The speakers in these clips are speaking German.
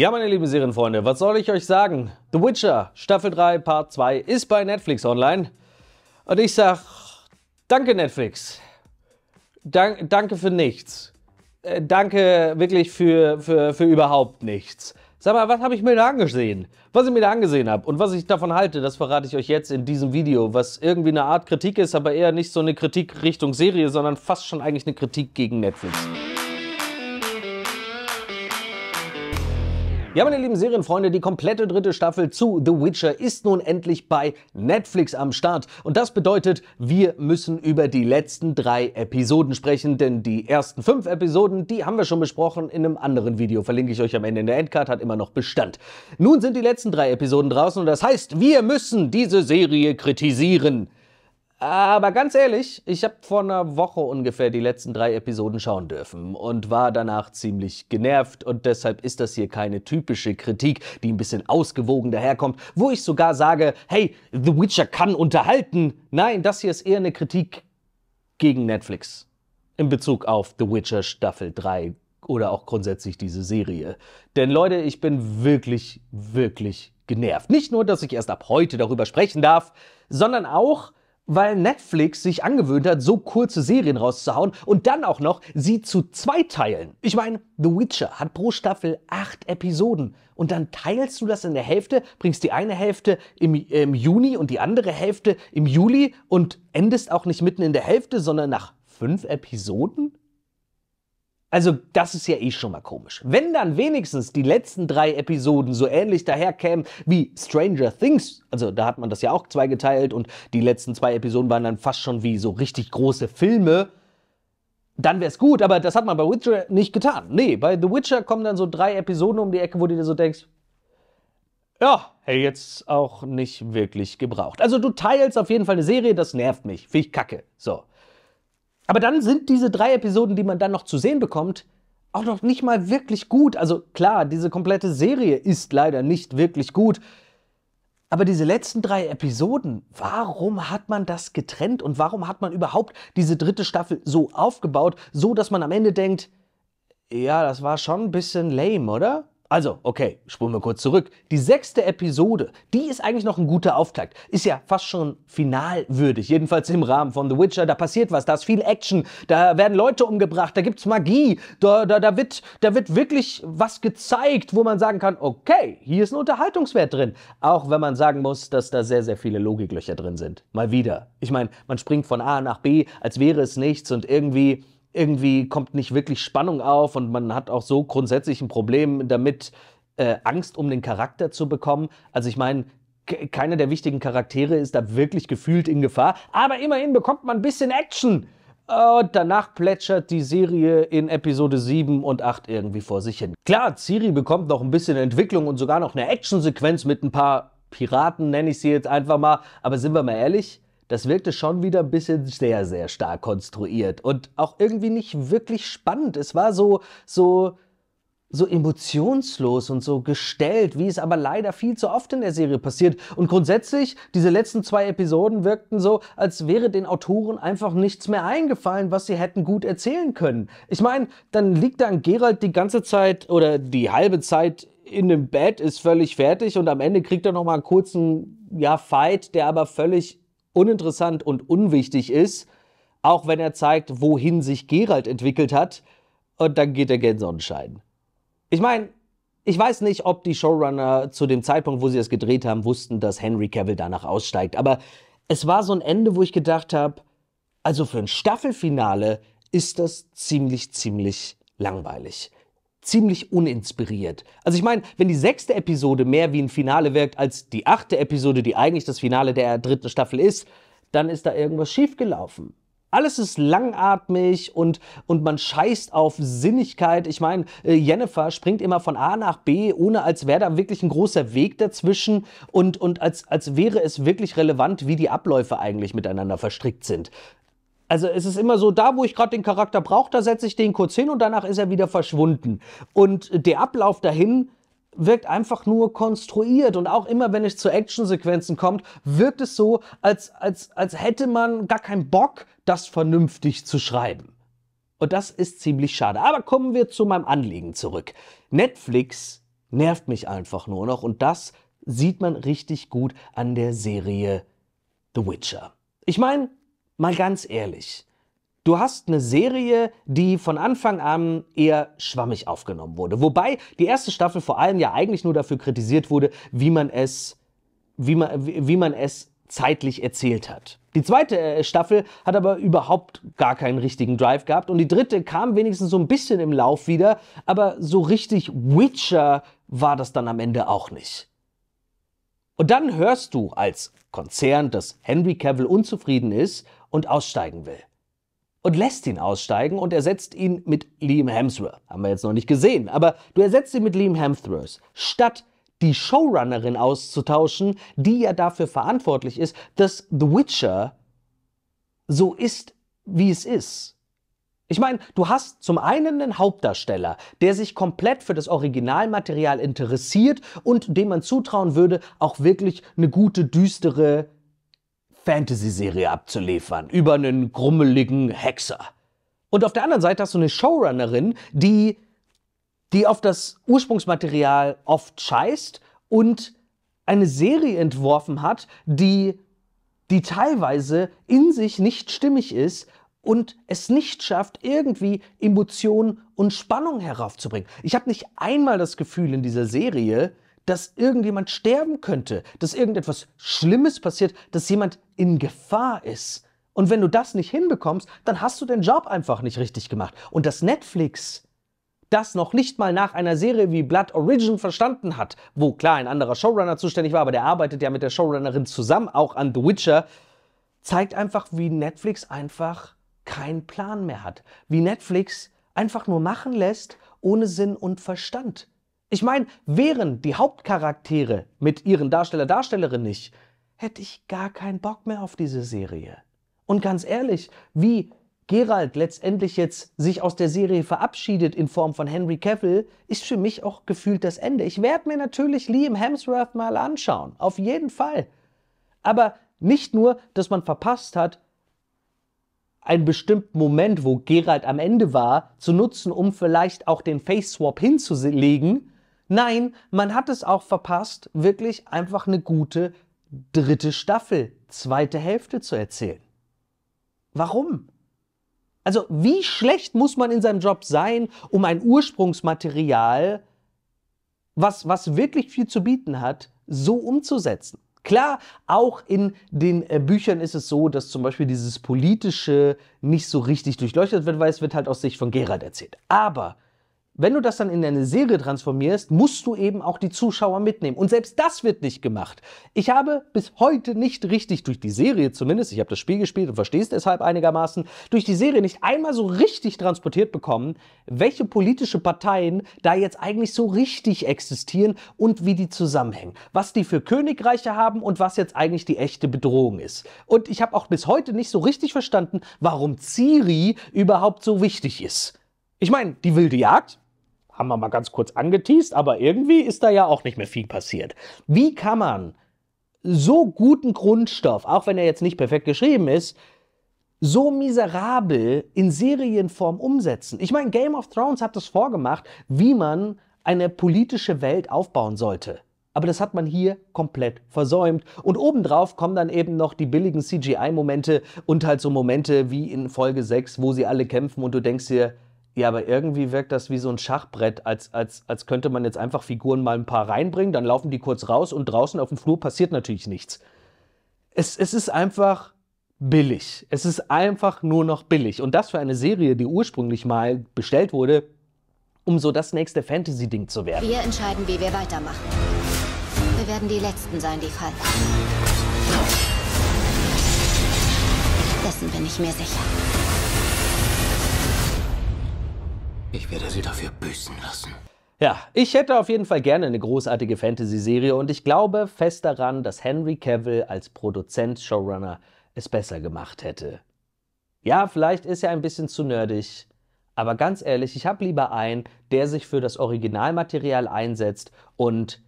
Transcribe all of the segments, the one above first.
Ja, meine lieben Serienfreunde, was soll ich euch sagen? The Witcher Staffel 3 Part 2 ist bei Netflix online. Und ich sag, danke Netflix. Dank, danke für nichts. Äh, danke wirklich für, für, für überhaupt nichts. Sag mal, was habe ich mir da angesehen? Was ich mir da angesehen habe und was ich davon halte, das verrate ich euch jetzt in diesem Video, was irgendwie eine Art Kritik ist, aber eher nicht so eine Kritik Richtung Serie, sondern fast schon eigentlich eine Kritik gegen Netflix. Ja, meine lieben Serienfreunde, die komplette dritte Staffel zu The Witcher ist nun endlich bei Netflix am Start. Und das bedeutet, wir müssen über die letzten drei Episoden sprechen, denn die ersten fünf Episoden, die haben wir schon besprochen in einem anderen Video. Verlinke ich euch am Ende in der Endcard, hat immer noch Bestand. Nun sind die letzten drei Episoden draußen und das heißt, wir müssen diese Serie kritisieren. Aber ganz ehrlich, ich habe vor einer Woche ungefähr die letzten drei Episoden schauen dürfen und war danach ziemlich genervt und deshalb ist das hier keine typische Kritik, die ein bisschen ausgewogen daherkommt, wo ich sogar sage, hey, The Witcher kann unterhalten. Nein, das hier ist eher eine Kritik gegen Netflix in Bezug auf The Witcher Staffel 3 oder auch grundsätzlich diese Serie. Denn Leute, ich bin wirklich, wirklich genervt. Nicht nur, dass ich erst ab heute darüber sprechen darf, sondern auch, weil Netflix sich angewöhnt hat, so kurze Serien rauszuhauen und dann auch noch sie zu zwei teilen. Ich meine, The Witcher hat pro Staffel acht Episoden und dann teilst du das in der Hälfte, bringst die eine Hälfte im, im Juni und die andere Hälfte im Juli und endest auch nicht mitten in der Hälfte, sondern nach fünf Episoden? Also, das ist ja eh schon mal komisch. Wenn dann wenigstens die letzten drei Episoden so ähnlich daherkämen wie Stranger Things, also da hat man das ja auch zweigeteilt und die letzten zwei Episoden waren dann fast schon wie so richtig große Filme, dann wär's gut, aber das hat man bei Witcher nicht getan. Nee, bei The Witcher kommen dann so drei Episoden um die Ecke, wo du dir so denkst, ja, hey, jetzt auch nicht wirklich gebraucht. Also du teilst auf jeden Fall eine Serie, das nervt mich. Finde ich kacke. So. Aber dann sind diese drei Episoden, die man dann noch zu sehen bekommt, auch noch nicht mal wirklich gut. Also klar, diese komplette Serie ist leider nicht wirklich gut. Aber diese letzten drei Episoden, warum hat man das getrennt und warum hat man überhaupt diese dritte Staffel so aufgebaut, so dass man am Ende denkt, ja, das war schon ein bisschen lame, oder? Also, okay, spulen wir kurz zurück. Die sechste Episode, die ist eigentlich noch ein guter Auftakt. Ist ja fast schon finalwürdig, jedenfalls im Rahmen von The Witcher. Da passiert was, da ist viel Action, da werden Leute umgebracht, da gibt's Magie, da, da, da, wird, da wird wirklich was gezeigt, wo man sagen kann, okay, hier ist ein Unterhaltungswert drin. Auch wenn man sagen muss, dass da sehr, sehr viele Logiklöcher drin sind. Mal wieder. Ich meine, man springt von A nach B, als wäre es nichts und irgendwie irgendwie kommt nicht wirklich Spannung auf und man hat auch so grundsätzlich ein Problem damit, äh, Angst um den Charakter zu bekommen. Also ich meine, keiner der wichtigen Charaktere ist da wirklich gefühlt in Gefahr, aber immerhin bekommt man ein bisschen Action. Und danach plätschert die Serie in Episode 7 und 8 irgendwie vor sich hin. Klar, Ciri bekommt noch ein bisschen Entwicklung und sogar noch eine Actionsequenz mit ein paar Piraten, nenne ich sie jetzt einfach mal. Aber sind wir mal ehrlich, das wirkte schon wieder ein bisschen sehr, sehr stark konstruiert und auch irgendwie nicht wirklich spannend. Es war so, so, so emotionslos und so gestellt, wie es aber leider viel zu oft in der Serie passiert. Und grundsätzlich, diese letzten zwei Episoden wirkten so, als wäre den Autoren einfach nichts mehr eingefallen, was sie hätten gut erzählen können. Ich meine, dann liegt dann Gerald die ganze Zeit oder die halbe Zeit in dem Bett, ist völlig fertig und am Ende kriegt er nochmal einen kurzen, ja, Fight, der aber völlig uninteressant und unwichtig ist, auch wenn er zeigt, wohin sich Gerald entwickelt hat, und dann geht er gen Sonnenschein. Ich meine, ich weiß nicht, ob die Showrunner zu dem Zeitpunkt, wo sie es gedreht haben, wussten, dass Henry Cavill danach aussteigt, aber es war so ein Ende, wo ich gedacht habe, also für ein Staffelfinale ist das ziemlich, ziemlich langweilig ziemlich uninspiriert. Also ich meine, wenn die sechste Episode mehr wie ein Finale wirkt als die achte Episode, die eigentlich das Finale der dritten Staffel ist, dann ist da irgendwas schiefgelaufen. Alles ist langatmig und, und man scheißt auf Sinnigkeit. Ich meine, äh, Jennifer springt immer von A nach B, ohne als wäre da wirklich ein großer Weg dazwischen und, und als, als wäre es wirklich relevant, wie die Abläufe eigentlich miteinander verstrickt sind. Also es ist immer so, da wo ich gerade den Charakter brauche, da setze ich den kurz hin und danach ist er wieder verschwunden. Und der Ablauf dahin wirkt einfach nur konstruiert und auch immer, wenn es zu Actionsequenzen kommt, wirkt es so, als, als, als hätte man gar keinen Bock, das vernünftig zu schreiben. Und das ist ziemlich schade. Aber kommen wir zu meinem Anliegen zurück. Netflix nervt mich einfach nur noch und das sieht man richtig gut an der Serie The Witcher. Ich meine, mal ganz ehrlich, Du hast eine Serie, die von Anfang an eher schwammig aufgenommen wurde. Wobei die erste Staffel vor allem ja eigentlich nur dafür kritisiert wurde, wie man es, wie man, wie man es zeitlich erzählt hat. Die zweite äh, Staffel hat aber überhaupt gar keinen richtigen Drive gehabt und die dritte kam wenigstens so ein bisschen im Lauf wieder, aber so richtig Witcher war das dann am Ende auch nicht. Und dann hörst du als Konzern, dass Henry Cavill unzufrieden ist und aussteigen will. Und lässt ihn aussteigen und ersetzt ihn mit Liam Hemsworth. Haben wir jetzt noch nicht gesehen, aber du ersetzt ihn mit Liam Hemsworth. Statt die Showrunnerin auszutauschen, die ja dafür verantwortlich ist, dass The Witcher so ist, wie es ist. Ich meine, du hast zum einen einen Hauptdarsteller, der sich komplett für das Originalmaterial interessiert und dem man zutrauen würde, auch wirklich eine gute, düstere Fantasy-Serie abzuliefern über einen grummeligen Hexer. Und auf der anderen Seite hast du eine Showrunnerin, die, die auf das Ursprungsmaterial oft scheißt und eine Serie entworfen hat, die, die teilweise in sich nicht stimmig ist und es nicht schafft, irgendwie Emotionen und Spannung heraufzubringen. Ich habe nicht einmal das Gefühl in dieser Serie, dass irgendjemand sterben könnte, dass irgendetwas Schlimmes passiert, dass jemand in Gefahr ist. Und wenn du das nicht hinbekommst, dann hast du den Job einfach nicht richtig gemacht. Und dass Netflix das noch nicht mal nach einer Serie wie Blood Origin verstanden hat, wo klar ein anderer Showrunner zuständig war, aber der arbeitet ja mit der Showrunnerin zusammen, auch an The Witcher, zeigt einfach, wie Netflix einfach keinen Plan mehr hat. Wie Netflix einfach nur machen lässt, ohne Sinn und Verstand. Ich meine, wären die Hauptcharaktere mit ihren Darsteller, Darstellerin nicht, hätte ich gar keinen Bock mehr auf diese Serie. Und ganz ehrlich, wie Gerald letztendlich jetzt sich aus der Serie verabschiedet in Form von Henry Cavill, ist für mich auch gefühlt das Ende. Ich werde mir natürlich Liam Hemsworth mal anschauen, auf jeden Fall. Aber nicht nur, dass man verpasst hat, einen bestimmten Moment, wo Gerald am Ende war, zu nutzen, um vielleicht auch den Face-Swap hinzulegen. Nein, man hat es auch verpasst, wirklich einfach eine gute dritte Staffel, zweite Hälfte zu erzählen. Warum? Also wie schlecht muss man in seinem Job sein, um ein Ursprungsmaterial, was, was wirklich viel zu bieten hat, so umzusetzen? Klar, auch in den äh, Büchern ist es so, dass zum Beispiel dieses Politische nicht so richtig durchleuchtet wird, weil es wird halt aus Sicht von Gerard erzählt. Aber wenn du das dann in eine Serie transformierst, musst du eben auch die Zuschauer mitnehmen. Und selbst das wird nicht gemacht. Ich habe bis heute nicht richtig durch die Serie zumindest, ich habe das Spiel gespielt und verstehe es deshalb einigermaßen, durch die Serie nicht einmal so richtig transportiert bekommen, welche politische Parteien da jetzt eigentlich so richtig existieren und wie die zusammenhängen. Was die für Königreiche haben und was jetzt eigentlich die echte Bedrohung ist. Und ich habe auch bis heute nicht so richtig verstanden, warum Ciri überhaupt so wichtig ist. Ich meine, die wilde Jagd haben wir mal ganz kurz angeteased, aber irgendwie ist da ja auch nicht mehr viel passiert. Wie kann man so guten Grundstoff, auch wenn er jetzt nicht perfekt geschrieben ist, so miserabel in Serienform umsetzen? Ich meine, Game of Thrones hat das vorgemacht, wie man eine politische Welt aufbauen sollte. Aber das hat man hier komplett versäumt. Und obendrauf kommen dann eben noch die billigen CGI-Momente und halt so Momente wie in Folge 6, wo sie alle kämpfen und du denkst dir, ja, aber irgendwie wirkt das wie so ein Schachbrett, als, als, als könnte man jetzt einfach Figuren mal ein paar reinbringen, dann laufen die kurz raus und draußen auf dem Flur passiert natürlich nichts. Es, es ist einfach billig. Es ist einfach nur noch billig. Und das für eine Serie, die ursprünglich mal bestellt wurde, um so das nächste Fantasy-Ding zu werden. Wir entscheiden, wie wir weitermachen. Wir werden die Letzten sein, die fallen. Dessen bin ich mir sicher. Ich werde sie dafür büßen lassen. Ja, ich hätte auf jeden Fall gerne eine großartige Fantasy-Serie und ich glaube fest daran, dass Henry Cavill als Produzent, Showrunner es besser gemacht hätte. Ja, vielleicht ist er ein bisschen zu nerdig, aber ganz ehrlich, ich habe lieber einen, der sich für das Originalmaterial einsetzt und,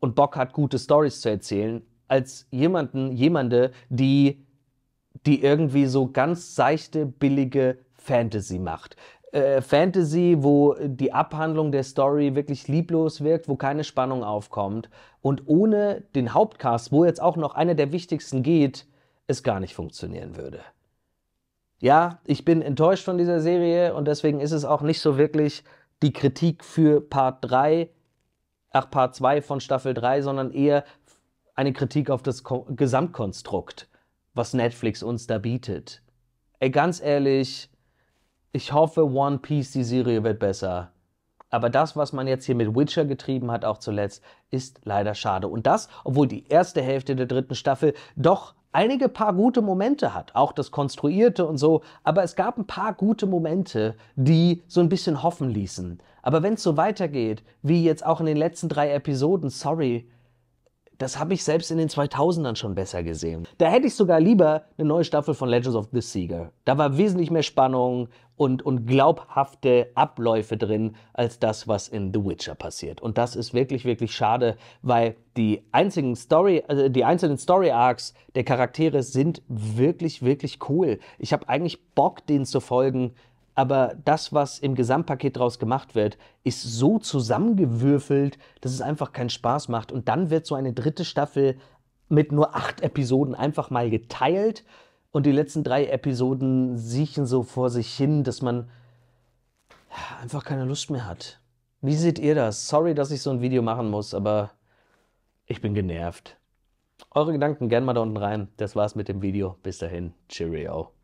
und Bock hat, gute Stories zu erzählen, als jemanden, jemande, die, die irgendwie so ganz seichte, billige Fantasy macht. Äh, Fantasy, wo die Abhandlung der Story wirklich lieblos wirkt, wo keine Spannung aufkommt und ohne den Hauptcast, wo jetzt auch noch einer der wichtigsten geht, es gar nicht funktionieren würde. Ja, ich bin enttäuscht von dieser Serie und deswegen ist es auch nicht so wirklich die Kritik für Part 3, ach Part 2 von Staffel 3, sondern eher eine Kritik auf das Ko Gesamtkonstrukt, was Netflix uns da bietet. Ey, ganz ehrlich, ich hoffe, One Piece, die Serie wird besser. Aber das, was man jetzt hier mit Witcher getrieben hat, auch zuletzt, ist leider schade. Und das, obwohl die erste Hälfte der dritten Staffel doch einige paar gute Momente hat, auch das Konstruierte und so, aber es gab ein paar gute Momente, die so ein bisschen hoffen ließen. Aber wenn es so weitergeht, wie jetzt auch in den letzten drei Episoden, sorry, das habe ich selbst in den 2000ern schon besser gesehen. Da hätte ich sogar lieber eine neue Staffel von Legends of the Seeker. Da war wesentlich mehr Spannung und, und glaubhafte Abläufe drin, als das, was in The Witcher passiert. Und das ist wirklich, wirklich schade, weil die einzigen Story, also die einzelnen Story Arcs der Charaktere sind wirklich, wirklich cool. Ich habe eigentlich Bock, denen zu folgen, aber das, was im Gesamtpaket daraus gemacht wird, ist so zusammengewürfelt, dass es einfach keinen Spaß macht. Und dann wird so eine dritte Staffel mit nur acht Episoden einfach mal geteilt und die letzten drei Episoden siechen so vor sich hin, dass man einfach keine Lust mehr hat. Wie seht ihr das? Sorry, dass ich so ein Video machen muss, aber ich bin genervt. Eure Gedanken gerne mal da unten rein. Das war's mit dem Video. Bis dahin. Cheerio.